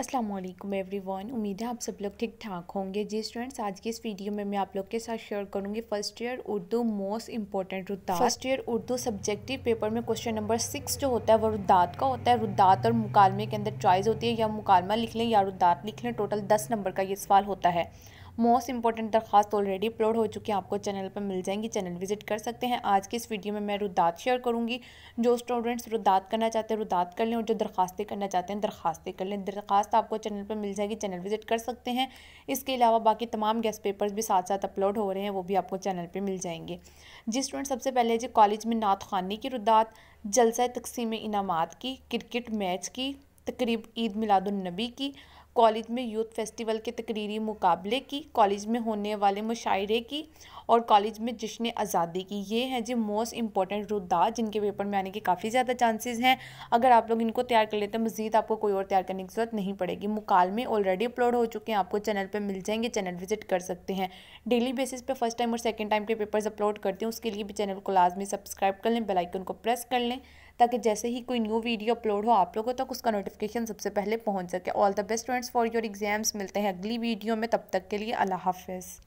अस्सलाम वालेकुम एवरीवन उम्मीद है आप सब लोग ठीक ठाक होंगे जी स्टूडेंट्स आज की इस वीडियो में मैं आप लोग के साथ शेयर करूंगी first year Urdu most important रुदात first year Urdu subjective paper में क्वेश्चन नंबर सिक्स जो होता है वो रुद्दात का होता है रुदात और मुकालमे के अंदर चॉइस होती है या मुकालमा लिख लें या रुदात लिख लें टोटल दस नंबर का ये सवाल होता है मोस्ट इंपॉर्टेंट दरखास्त ऑलरेडी अपलोड हो चुकी है आपको चैनल पर मिल जाएंगी चैनल विजिट कर सकते हैं आज की इस वीडियो में मैं रुदात शेयर करूँगी जो स्टूडेंट्स रुदात करना चाहते हैं रुदात कर लें और जो दरखास्तें करना चाहते हैं दरखास्तें कर लें दरखास्त आपको चैनल पर मिल जाएगी चैनल विजिट कर सकते हैं इसके अलावा बाकी तमाम गेस्ट पेपर्स भी साथ साथ अपलोड हो रहे हैं वो भी आपको चैनल पर मिल जाएंगे जी स्टूडेंट सबसे पहले जी कॉलेज में नात खानी की रुदात जलसा तकसीम इनामत की क्रिकेट मैच की तकरीब ईद मिलादुलनबी की कॉलेज में यूथ फेस्टिवल के तकरीरी मुकाबले की कॉलेज में होने वाले मुशायरे की और कॉलेज में जश्न आज़ादी की ये हैं जी मोस्ट इंपॉर्टेंट रुदा जिनके पेपर में आने के काफ़ी ज़्यादा चांसेस हैं अगर आप लोग इनको तैयार कर लेते हैं मज़ीद आपको कोई और तैयार करने की ज़रूरत नहीं पड़ेगी मुकालमे ऑलरेडी अपलोड हो चुके हैं आपको चैनल पर मिल जाएंगे चैनल विजिट कर सकते हैं डेली बेसिस पर फर्स्ट टाइम और सेकेंड टाइम के पेपर्स अपलोड करते हैं उसके लिए भी चैनल को लाजमी सब्सक्राइब कर लें बेलाइकन को प्रेस कर लें ताकि जैसे ही कोई न्यू वीडियो अपलोड हो आप लोगों तक तो उसका नोटिफिकेशन सबसे पहले पहुँच सके all the best students for your exams मिलते हैं अगली वीडियो में तब तक के लिए अल्लाह हाफ